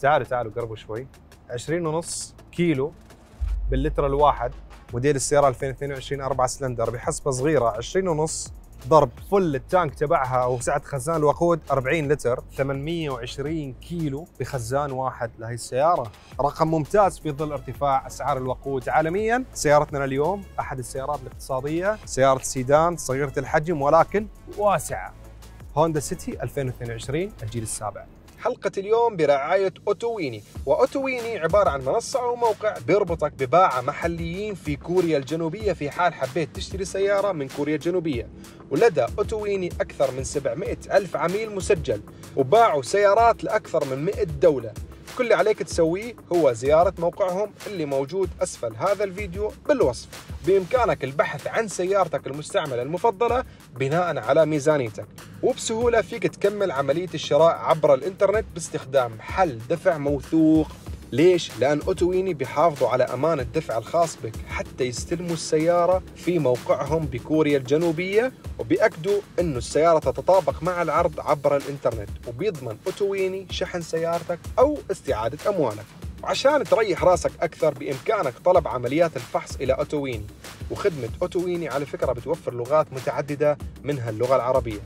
تعالوا تعالوا قربوا شوي 20 ونص كيلو باللتر الواحد موديل السيارة 2022 4 سلندر بحسبة صغيرة 20 ونص ضرب فل التانك تبعها او سعه خزان الوقود 40 لتر 820 كيلو بخزان واحد لهي السياره رقم ممتاز في ظل ارتفاع اسعار الوقود عالميا سيارتنا اليوم احد السيارات الاقتصاديه سياره سيدان صغيره الحجم ولكن واسعه هوندا سيتي 2022 الجيل السابع حلقة اليوم برعاية أوتويني وأوتويني عبارة عن منصة أو موقع بيربطك بباعة محليين في كوريا الجنوبية في حال حبيت تشتري سيارة من كوريا الجنوبية ولدى أوتويني أكثر من 700 ألف عميل مسجل وباعوا سيارات لأكثر من 100 دولة كل اللي عليك تسويه هو زيارة موقعهم اللي موجود أسفل هذا الفيديو بالوصف بإمكانك البحث عن سيارتك المستعملة المفضلة بناء على ميزانيتك وبسهولة فيك تكمل عملية الشراء عبر الإنترنت باستخدام حل دفع موثوق ليش؟ لأن أوتويني بيحافظوا على أمان الدفع الخاص بك حتى يستلموا السيارة في موقعهم بكوريا الجنوبية وبيأكدوا أنه السيارة تتطابق مع العرض عبر الإنترنت وبيضمن أوتويني شحن سيارتك أو استعادة أموالك وعشان تريح راسك أكثر بإمكانك طلب عمليات الفحص إلى أوتويني وخدمة أوتويني على فكرة بتوفر لغات متعددة منها اللغة العربية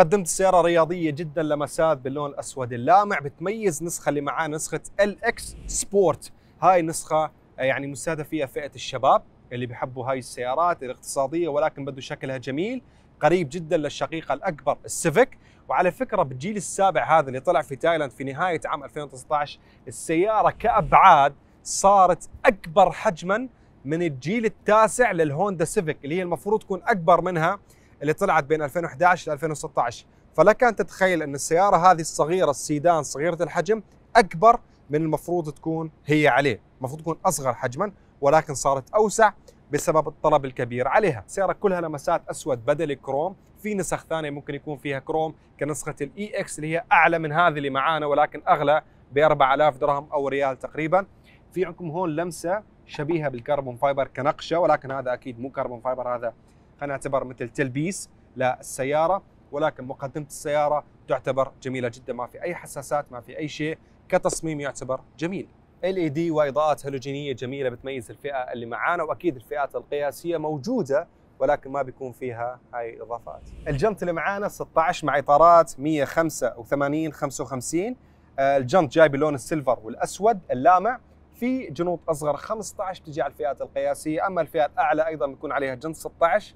قدمت سيارة رياضية جدا لمسات باللون الأسود اللامع بتميز نسخة اللي معاه نسخة LX سبورت هاي نسخة آه، يعني مستهدف فيها فئة الشباب اللي بيحبوا هاي السيارات الاقتصادية ولكن بده شكلها جميل قريب جدا للشقيقة الأكبر السيفيك وعلى فكرة بالجيل السابع هذا اللي طلع في تايلاند في نهاية عام 2019 السيارة كأبعاد صارت أكبر حجما من الجيل التاسع للهوندا سيفيك اللي هي المفروض تكون أكبر منها اللي طلعت بين 2011 ل 2016 فلك ان تتخيل ان السياره هذه الصغيره السيدان صغيره الحجم اكبر من المفروض تكون هي عليه المفروض تكون اصغر حجما ولكن صارت اوسع بسبب الطلب الكبير عليها سياره كلها لمسات اسود بدل كروم في نسخ ثانيه ممكن يكون فيها كروم كنسخه الاي اكس e اللي هي اعلى من هذه اللي معانا ولكن اغلى ب 4000 درهم او ريال تقريبا في عندكم هون لمسه شبيهه بالكربون فايبر كنقشه ولكن هذا اكيد مو كربون فايبر هذا خلينا نعتبر مثل تلبيس للسيارة ولكن مقدمة السيارة تعتبر جميلة جدا ما في أي حساسات ما في أي شيء كتصميم يعتبر جميل LED وإضاءات هالوجينيه جميلة بتميز الفئة اللي معانا وأكيد الفئات القياسية موجودة ولكن ما بيكون فيها هاي الإضافات الجنط اللي معانا 16 مع إطارات 185 55 آه، الجنط جاي بلون السيلفر والأسود اللامع في جنوط أصغر 15 تجي على الفئات القياسية أما الفئات الأعلى أيضا بيكون عليها جنط 16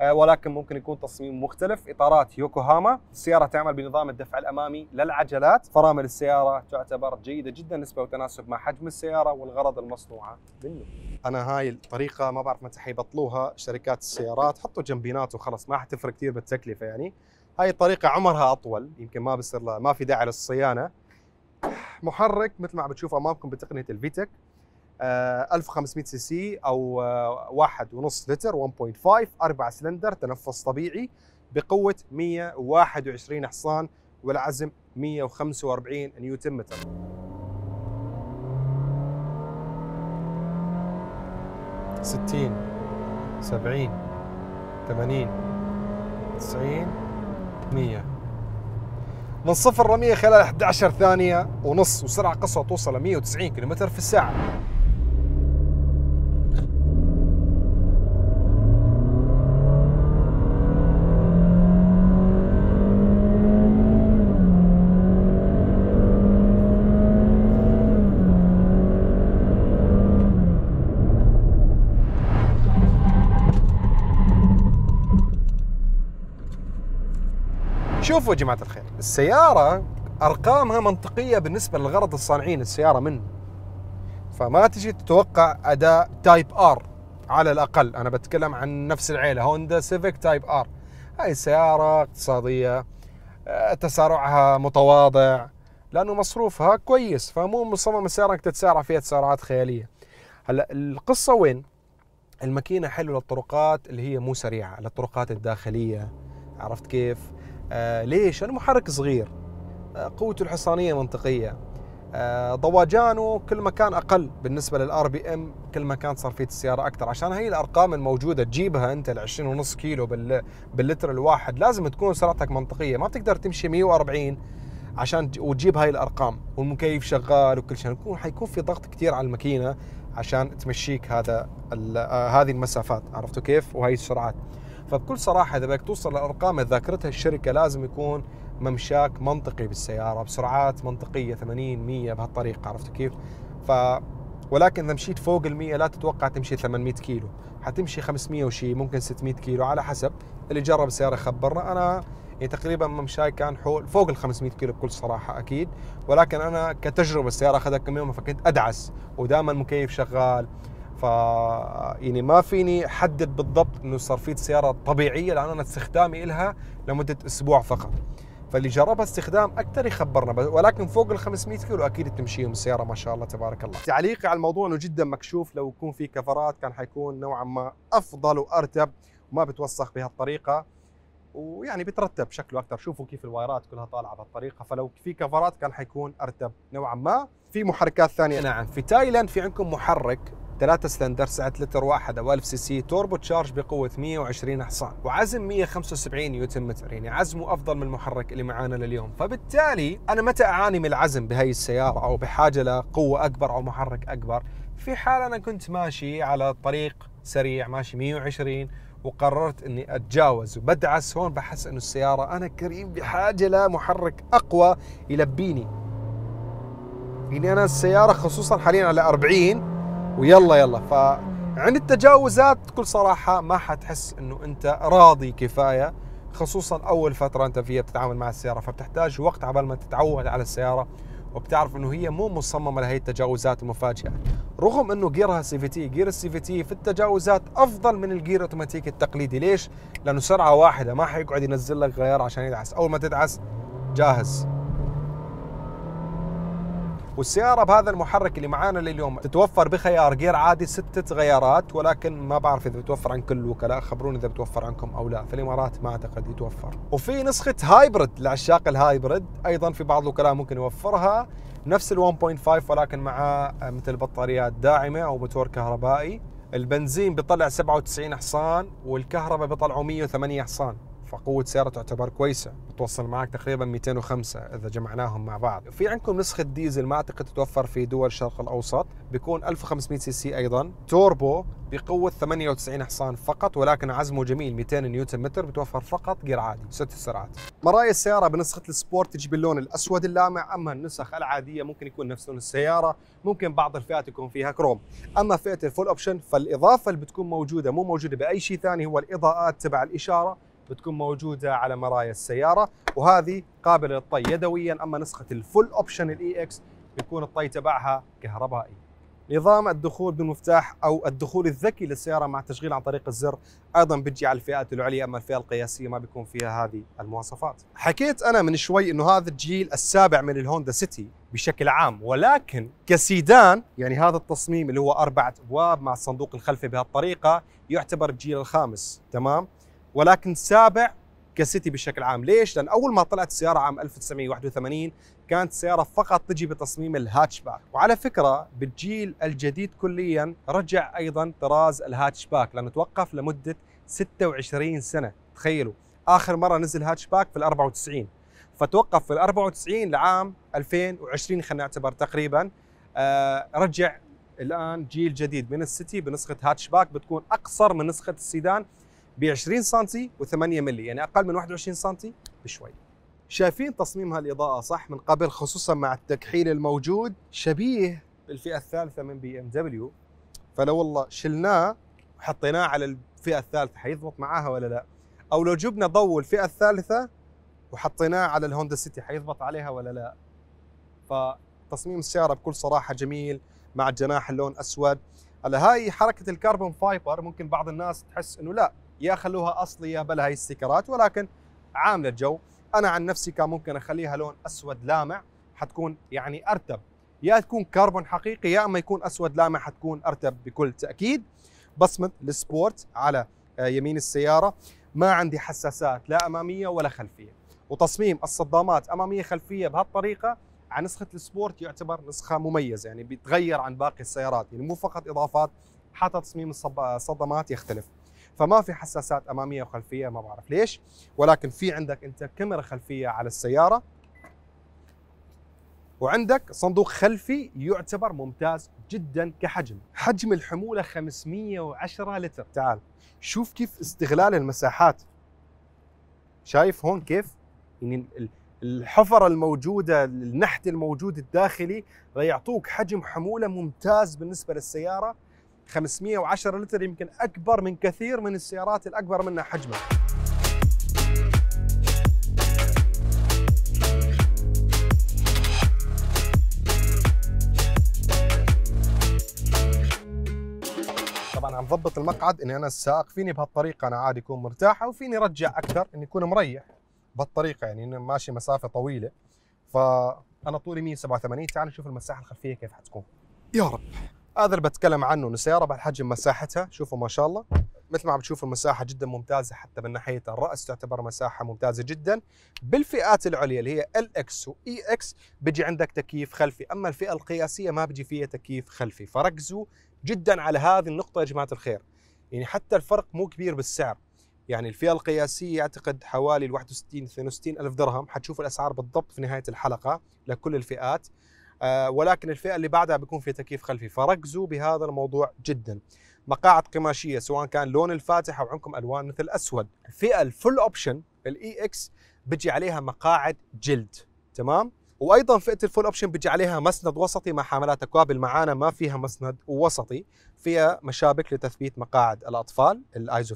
آه، ولكن ممكن يكون تصميم مختلف اطارات يوكوهاما السياره تعمل بنظام الدفع الامامي للعجلات فرامل السياره تعتبر جيده جدا نسبه وتناسب مع حجم السياره والغرض المصنوعه منه انا هاي الطريقه ما بعرف متى حيبطلوها شركات السيارات حطوا جنبينات وخلص ما حتفرق كثير بالتكلفه يعني هاي الطريقه عمرها اطول يمكن ما بصير ما في داعي للصيانه محرك مثل ما عم بتشوف امامكم بتقنيه الفيتك 1500 آه، سي سي او آه، واحد ونص لتر 1.5 اربع سلندر تنفس طبيعي بقوه 121 حصان والعزم 145 نيوتن متر ستين سبعين ثمانين تسعين مية من صفر رمية خلال 11 ثانية ونص وسرعة قصوى توصل ل 190 كم في الساعة شوفوا يا جماعه الخير السياره ارقامها منطقيه بالنسبه لغرض الصانعين السياره منه فما تجي تتوقع اداء تايب ار على الاقل انا بتكلم عن نفس العيله هوندا سيفيك تايب ار هاي السياره اقتصاديه آه، تسارعها متواضع لانه مصروفها كويس فمو مصمم السياره انك تتسارع فيها تسارعات خياليه هلا القصه وين الماكينه حلوه للطرقات اللي هي مو سريعه للطرقات الداخليه عرفت كيف آه ليش؟ المحرك صغير آه قوته الحصانية منطقية آه ضواجانه كل ما كان اقل بالنسبه للار بي ام كل ما كان صرفيه السياره اكثر عشان هي الارقام الموجوده تجيبها انت ال 20 ونص كيلو بال باللتر الواحد لازم تكون سرعتك منطقيه ما بتقدر تمشي 140 عشان وتجيب هاي الارقام والمكيف شغال وكل شيء يكون حيكون في ضغط كثير على الماكينه عشان تمشيك هذا آه، هذه المسافات عرفتوا كيف وهي السرعات فبكل صراحه اذا بدك توصل لأرقام ذاكرتها الشركه لازم يكون ممشاك منطقي بالسياره بسرعات منطقيه 80 100 بهالطريقه عرفت كيف؟ ف ولكن اذا مشيت فوق ال 100 لا تتوقع تمشي 800 كيلو حتمشي 500 وشي ممكن 600 كيلو على حسب اللي جرب السياره خبرنا انا يعني تقريبا ممشاي كان حول فوق ال 500 كيلو بكل صراحه اكيد ولكن انا كتجربه السياره اخذت كم يوم فكنت ادعس ودائما مكيف شغال يعني ما فيني احدد بالضبط انه صرفيه سياره طبيعيه لان انا استخدامي لها لمده اسبوع فقط فاللي جربها استخدام اكثر يخبرنا ولكن فوق ال 500 كيلو اكيد تمشيهم السياره ما شاء الله تبارك الله. تعليقي على الموضوع انه جدا مكشوف لو يكون في كفرات كان حيكون نوعا ما افضل وارتب وما بتوسخ بهالطريقه ويعني بترتب شكله اكثر شوفوا كيف الوايرات كلها طالعه بهالطريقه فلو في كفرات كان حيكون ارتب نوعا ما في محركات ثانيه نعم في تايلاند في عندكم محرك 3 سلندر سعة لتر واحد أو 1000 سي سي توربو تشارج بقوه 120 حصان وعزم 175 نيوتن متر يعني عزمه افضل من المحرك اللي معانا لليوم فبالتالي انا متى اعاني من العزم بهي السياره او بحاجه لقوه اكبر او محرك اكبر في حال انا كنت ماشي على طريق سريع ماشي 120 وقررت اني اتجاوز وبدعس هون بحس انه السياره انا كريم بحاجه لمحرك اقوى يلبيني يعني انا السياره خصوصا حاليا على 40 ويلا يلا فعن التجاوزات بكل صراحه ما حتحس انه انت راضي كفايه خصوصا اول فتره انت فيها بتتعامل مع السياره فبتحتاج وقت عبال ما تتعود على السياره وبتعرف انه هي مو مصممه لهي التجاوزات المفاجئه رغم انه جيرها سي في تي جير السي في تي في التجاوزات افضل من الجير اوتوماتيك التقليدي ليش لانه سرعه واحده ما حيقعد ينزل لك غيار عشان يدعس اول ما تدعس جاهز والسياره بهذا المحرك اللي معانا لليوم تتوفر بخيار جير عادي ستة غيارات ولكن ما بعرف اذا بتوفر عن كل الوكلاء خبروني اذا بتوفر عنكم او لا في الامارات ما اعتقد يتوفر وفي نسخه هايبرد لعشاق الهايبرد ايضا في بعض الوكلاء ممكن يوفرها نفس ال 1.5 ولكن مع آه، مثل بطاريات داعمه او موتور كهربائي البنزين بيطلع 97 حصان والكهرباء بيطلعوا 108 حصان فقوة سيارة تعتبر كويسة بتوصل معك تقريبا 205 إذا جمعناهم مع بعض في عندكم نسخة ديزل ما أعتقد تتوفر في دول الشرق الأوسط بيكون 1500 سي سي أيضا توربو بقوة 98 حصان فقط ولكن عزمه جميل 200 نيوتن متر بتوفر فقط جير عادي ست سرعات مرايا السيارة بنسخة السبورت تجي باللون الأسود اللامع أما النسخ العادية ممكن يكون نفس لون السيارة ممكن بعض الفئات يكون فيها كروم أما فئة الفول أوبشن فالإضافة اللي بتكون موجودة مو موجودة بأي شيء ثاني هو الإضاءات تبع الإشارة بتكون موجوده على مرايا السياره وهذه قابله للطي يدويا اما نسخه الفول اوبشن الاي اكس بيكون الطي تبعها كهربائي نظام الدخول بالمفتاح او الدخول الذكي للسياره مع التشغيل عن طريق الزر ايضا بتجي على الفئات العليا اما الفئه القياسيه ما بيكون فيها هذه المواصفات. حكيت انا من شوي انه هذا الجيل السابع من الهوندا سيتي بشكل عام ولكن كسيدان يعني هذا التصميم اللي هو اربعه ابواب مع الصندوق الخلفي بهالطريقه يعتبر الجيل الخامس تمام؟ ولكن سابع كسيتي بشكل عام ليش؟ لأن أول ما طلعت السيارة عام 1981 كانت سيارة فقط تجي بتصميم الهاتشباك وعلى فكرة بالجيل الجديد كليا رجع أيضا طراز الهاتشباك لأنه توقف لمدة 26 سنة تخيلوا آخر مرة نزل هاتشباك في الـ 94 فتوقف في الـ 94 لعام 2020 خلينا نعتبر تقريبا آه رجع الآن جيل جديد من السيتي بنسخة هاتشباك بتكون أقصر من نسخة السيدان ب 20 سم و8 مللي يعني اقل من 21 سم بشوي شايفين تصميم هالاضاءه صح من قبل خصوصا مع التكحيل الموجود شبيه بالفئه الثالثه من بي ام دبليو فلو والله شلناه وحطيناه على الفئه الثالثه حيضبط معاها ولا لا او لو جبنا ضوء الفئه الثالثه وحطيناه على الهوندا سيتي حيضبط عليها ولا لا فتصميم السياره بكل صراحه جميل مع الجناح اللون اسود هلا هاي حركه الكربون فايبر ممكن بعض الناس تحس انه لا يا خلوها اصلي يا بلا هاي السكرات ولكن عامله جو انا عن نفسي كان ممكن اخليها لون اسود لامع حتكون يعني ارتب يا تكون كربون حقيقي يا اما يكون اسود لامع حتكون ارتب بكل تاكيد بصمه السبورت على آه، يمين السياره ما عندي حساسات لا اماميه ولا خلفيه وتصميم الصدامات اماميه خلفيه بهالطريقه على نسخه السبورت يعتبر نسخه مميزه يعني بيتغير عن باقي السيارات يعني مو فقط اضافات حتى تصميم الصدامات يختلف فما في حساسات اماميه وخلفيه ما بعرف ليش ولكن في عندك انت كاميرا خلفيه على السياره وعندك صندوق خلفي يعتبر ممتاز جدا كحجم حجم الحموله 510 لتر تعال شوف كيف استغلال المساحات شايف هون كيف يعني الحفره الموجوده النحت الموجود الداخلي ليعطوك حجم حموله ممتاز بالنسبه للسياره 510 لتر يمكن اكبر من كثير من السيارات الاكبر منها حجما طبعا عم ضبط المقعد اني انا السائق فيني بهالطريقه انا عادي اكون مرتاحه وفيني رجع اكثر اني اكون مريح بهالطريقه يعني اني ماشي مسافه طويله فانا طولي 187 تعال نشوف المساحه الخلفيه كيف حتكون يا رب هذا اللي بتكلم عنه انه السياره بحجم مساحتها شوفوا ما شاء الله مثل ما عم تشوفوا المساحه جدا ممتازه حتى من ناحيه الراس تعتبر مساحه ممتازه جدا بالفئات العليا اللي هي ال اكس واي اكس بيجي عندك تكييف خلفي اما الفئه القياسيه ما بيجي فيها تكييف خلفي فركزوا جدا على هذه النقطه يا جماعه الخير يعني حتى الفرق مو كبير بالسعر يعني الفئه القياسيه اعتقد حوالي ال 61 62 الف درهم حتشوفوا الاسعار بالضبط في نهايه الحلقه لكل الفئات آه، ولكن الفئه اللي بعدها بيكون في تكييف خلفي فركزوا بهذا الموضوع جدا مقاعد قماشيه سواء كان لون الفاتح او عندكم الوان مثل اسود الفئه الفل اوبشن الاي اكس بيجي عليها مقاعد جلد تمام وايضا فئه الفول اوبشن بيجي عليها مسند وسطي مع حاملات اكوابل معانا ما فيها مسند وسطي فيها مشابك لتثبيت مقاعد الاطفال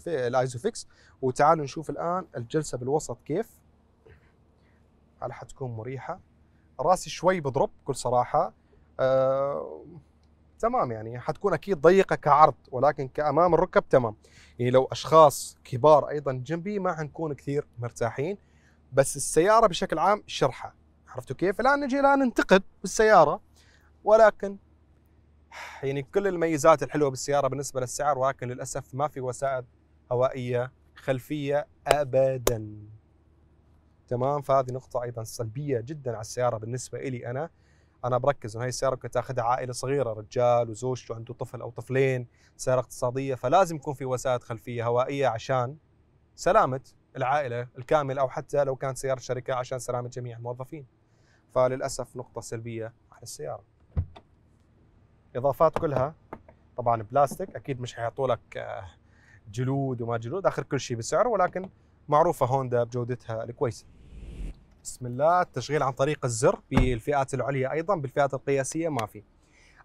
الايزوفيكس وتعالوا نشوف الان الجلسه بالوسط كيف هل حتكون مريحه راسي شوي بضرب بكل صراحه آه تمام يعني حتكون اكيد ضيقه كعرض ولكن كامام الركب تمام يعني لو اشخاص كبار ايضا جنبي ما حنكون كثير مرتاحين بس السياره بشكل عام شرحه عرفتوا كيف؟ الان نجي الان ننتقد بالسياره ولكن يعني كل الميزات الحلوه بالسياره بالنسبه للسعر ولكن للاسف ما في وسائل هوائيه خلفيه ابدا تمام فهذه نقطة أيضا سلبية جدا على السيارة بالنسبة إلي أنا أنا بركز إنه هاي السيارة ممكن تاخذها عائلة صغيرة رجال وزوجته عنده طفل أو طفلين سيارة اقتصادية فلازم يكون في وسائل خلفية هوائية عشان سلامة العائلة الكاملة أو حتى لو كانت سيارة شركة عشان سلامة جميع الموظفين فللأسف نقطة سلبية على السيارة إضافات كلها طبعا بلاستيك أكيد مش حيعطوا لك آه، جلود وما جلود آخر كل شيء بسعره ولكن معروفة هوندا بجودتها الكويسة بسم الله التشغيل عن طريق الزر بالفئات العليا ايضا بالفئات القياسيه ما في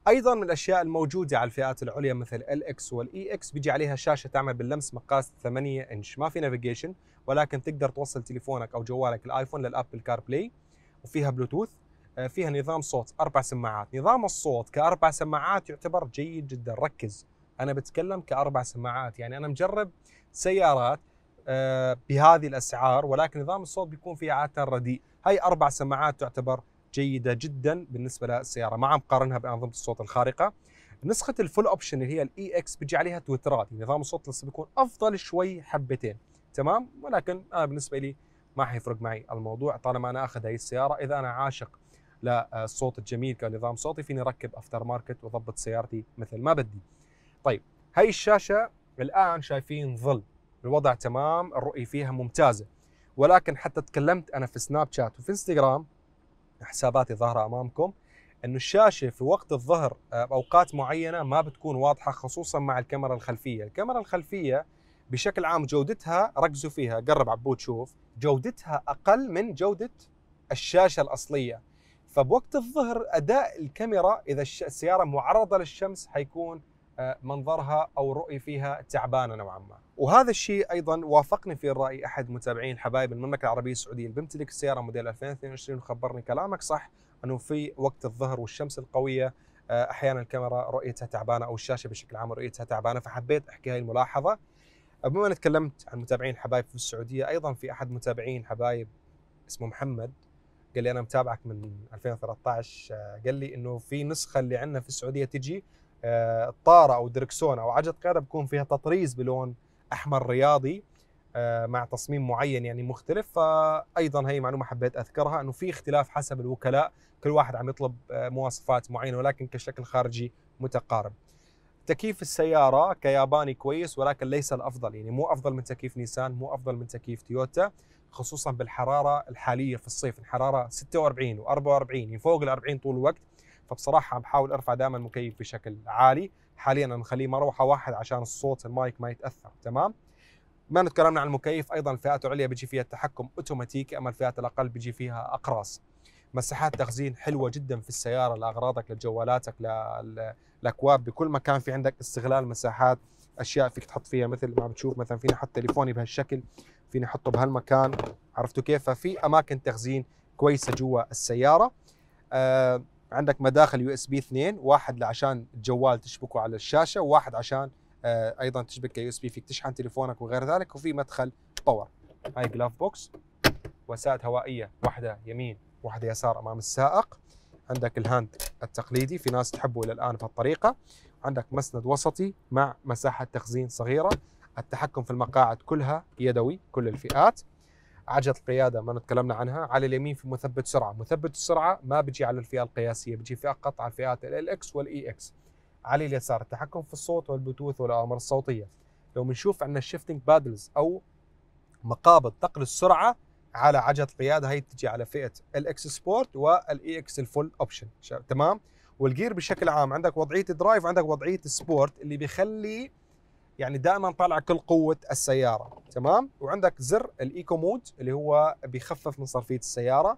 ايضا من الاشياء الموجوده على الفئات العليا مثل ال اكس والاي اكس بيجي عليها شاشه تعمل باللمس مقاس 8 انش ما في نافيجيشن ولكن تقدر توصل تليفونك او جوالك الايفون للابل كار بلاي وفيها بلوتوث آه، فيها نظام صوت اربع سماعات نظام الصوت كاربع سماعات يعتبر جيد جدا ركز انا بتكلم كاربع سماعات يعني انا مجرب سيارات آه، بهذه الاسعار ولكن نظام الصوت بيكون فيه عاده رديء، هاي اربع سماعات تعتبر جيده جدا بالنسبه للسياره ما عم قارنها بانظمه الصوت الخارقه. نسخه الفول اوبشن اللي هي الاي اكس e بيجي عليها تويترات يعني نظام الصوت لسه بيكون افضل شوي حبتين تمام ولكن انا بالنسبه لي ما حيفرق معي الموضوع طالما انا اخذ هاي السياره اذا انا عاشق للصوت الجميل كنظام صوتي فيني اركب افتر ماركت واضبط سيارتي مثل ما بدي. طيب هاي الشاشه الان شايفين ظل الوضع تمام الرؤية فيها ممتازة ولكن حتى تكلمت أنا في سناب شات وفي انستغرام حساباتي ظاهرة أمامكم انه الشاشه في وقت الظهر آه، باوقات معينه ما بتكون واضحه خصوصا مع الكاميرا الخلفيه، الكاميرا الخلفيه بشكل عام جودتها ركزوا فيها قرب عبود شوف جودتها اقل من جوده الشاشه الاصليه فبوقت الظهر اداء الكاميرا اذا السياره معرضه للشمس حيكون آه، منظرها او رؤي فيها تعبانه نوعا ما. وهذا الشيء ايضا وافقني في الراي احد متابعين الحبايب المملكه العربيه السعوديه اللي بيمتلك السياره موديل 2022 وخبرني كلامك صح انه في وقت الظهر والشمس القويه آه، احيانا الكاميرا رؤيتها تعبانه او الشاشه بشكل عام رؤيتها تعبانه فحبيت احكي هاي الملاحظه. آه، بما اني تكلمت عن متابعين الحبايب في السعوديه ايضا في احد متابعين حبايب اسمه محمد قال لي انا متابعك من 2013 قال لي انه في نسخه اللي عندنا في السعوديه تجي الطاره آه، او دركسون او عجله قياده بيكون فيها تطريز بلون احمر رياضي آه، مع تصميم معين يعني مختلف فايضا هي معلومه حبيت اذكرها انه في اختلاف حسب الوكلاء كل واحد عم يطلب آه، مواصفات معينه ولكن كشكل خارجي متقارب تكييف السياره كياباني كويس ولكن ليس الافضل يعني مو افضل من تكييف نيسان مو افضل من تكييف تويوتا خصوصا بالحراره الحاليه في الصيف الحراره 46 و44 يعني فوق ال 40 طول الوقت فبصراحه بحاول ارفع دائما المكيف بشكل عالي حاليا نخليه مروحه واحد عشان الصوت المايك ما يتاثر تمام ما نتكلمنا عن المكيف ايضا الفئات العليا بيجي فيها التحكم اوتوماتيكي اما الفئات الاقل بيجي فيها اقراص مساحات تخزين حلوه جدا في السياره لاغراضك لجوالاتك للاكواب بكل مكان في عندك استغلال مساحات اشياء فيك تحط فيها مثل ما بتشوف مثلا فيني احط تليفوني بهالشكل فيني احطه بهالمكان عرفتوا كيف ففي اماكن تخزين كويسه جوا السياره آه عندك مداخل يو اس بي اثنين واحد عشان الجوال تشبكه على الشاشه وواحد عشان آه ايضا تشبك يو اس بي فيك تشحن تليفونك وغير ذلك وفي مدخل باور هاي جلاف بوكس وسائد هوائيه واحده يمين واحده يسار امام السائق عندك الهاند التقليدي في ناس تحبه الى الان بهالطريقه عندك مسند وسطي مع مساحه تخزين صغيره التحكم في المقاعد كلها يدوي كل الفئات عجله القياده ما تكلمنا عنها على اليمين في مثبت سرعه مثبت السرعه ما بيجي على الفئه القياسيه بيجي فئه قطع الفئات ال اكس والاي اكس على اليسار التحكم في الصوت والبلوتوث والاوامر الصوتيه لو بنشوف عندنا الشيفتنج بادلز او مقابض تقل السرعه على عجله القياده هي تجي على فئه الاكس سبورت والاي اكس الفول اوبشن تمام والجير بشكل عام عندك وضعيه درايف عندك وضعيه سبورت اللي بيخلي يعني دائما طالع كل قوه السياره تمام وعندك زر الايكو مود اللي هو بيخفف من صرفيه السياره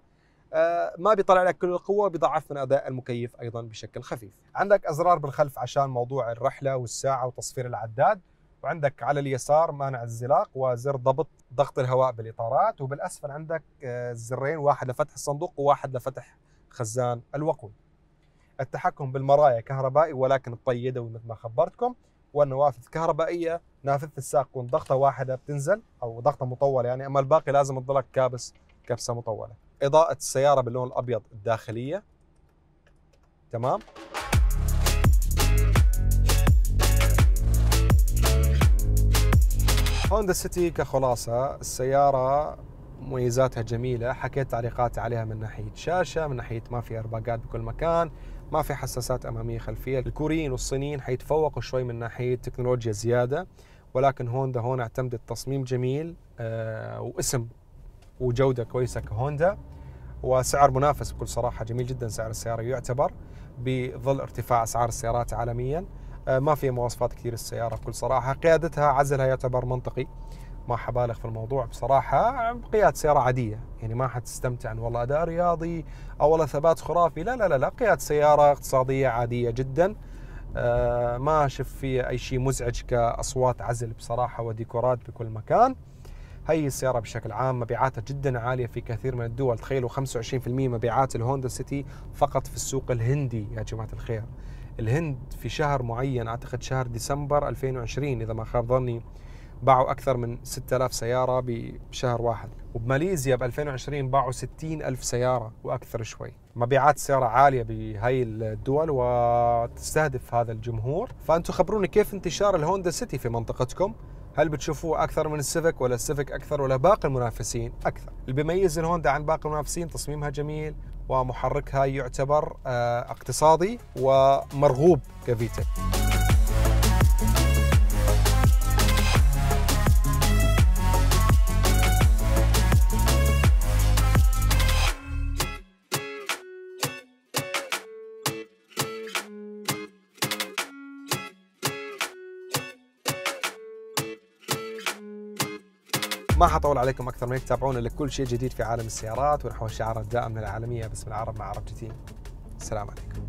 آه، ما بيطلع لك كل القوه بيضعف من اداء المكيف ايضا بشكل خفيف عندك ازرار بالخلف عشان موضوع الرحله والساعه وتصفير العداد وعندك على اليسار مانع الزلاق وزر ضبط ضغط الهواء بالاطارات وبالاسفل عندك آه، زرين واحد لفتح الصندوق وواحد لفتح خزان الوقود التحكم بالمرايا كهربائي ولكن الطيده ومثل مثل ما خبرتكم والنوافذ الكهربائيه نافذه الساق تكون ضغطه واحده بتنزل او ضغطه مطوله يعني اما الباقي لازم تضلك كابس كبسه مطوله اضاءه السياره باللون الابيض الداخليه تمام هوندا سيتي كخلاصة السيارة مميزاتها جميلة حكيت تعليقاتي عليها من ناحية شاشة من ناحية ما في أرباقات بكل مكان ما في حساسات اماميه خلفيه الكوريين والصينيين حيتفوقوا شوي من ناحيه تكنولوجيا زياده ولكن هوندا هون اعتمدت تصميم جميل آه، واسم وجوده كويسه كهوندا وسعر منافس بكل صراحه جميل جدا سعر السياره يعتبر بظل ارتفاع اسعار السيارات عالميا آه، ما في مواصفات كثير السياره بكل صراحه قيادتها عزلها يعتبر منطقي ما حبالغ في الموضوع بصراحة قيادة سيارة عادية يعني ما حتستمتع ان والله أداء رياضي أو والله ثبات خرافي لا لا لا, لا. قيادة سيارة اقتصادية عادية جدا آه، ما أشوف فيها أي شيء مزعج كأصوات عزل بصراحة وديكورات بكل مكان هي السيارة بشكل عام مبيعاتها جدا عالية في كثير من الدول تخيلوا 25% مبيعات الهوندا سيتي فقط في السوق الهندي يا جماعة الخير الهند في شهر معين أعتقد شهر ديسمبر 2020 إذا ما خاب ظني باعوا أكثر من 6000 سيارة بشهر واحد وبماليزيا ب 2020 باعوا 60 ألف سيارة وأكثر شوي مبيعات سيارة عالية بهاي الدول وتستهدف هذا الجمهور فأنتم خبروني كيف انتشار الهوندا سيتي في منطقتكم هل بتشوفوه اكثر من السيفك ولا السيفك اكثر ولا باقي المنافسين اكثر اللي بيميز الهوندا عن باقي المنافسين تصميمها جميل ومحركها يعتبر آه، اقتصادي ومرغوب كفيتك ما حطول عليكم اكثر من تابعونا لكل شيء جديد في عالم السيارات ونحو الشعارات الدائمه العالميه باسم العرب مع عرب جديد السلام عليكم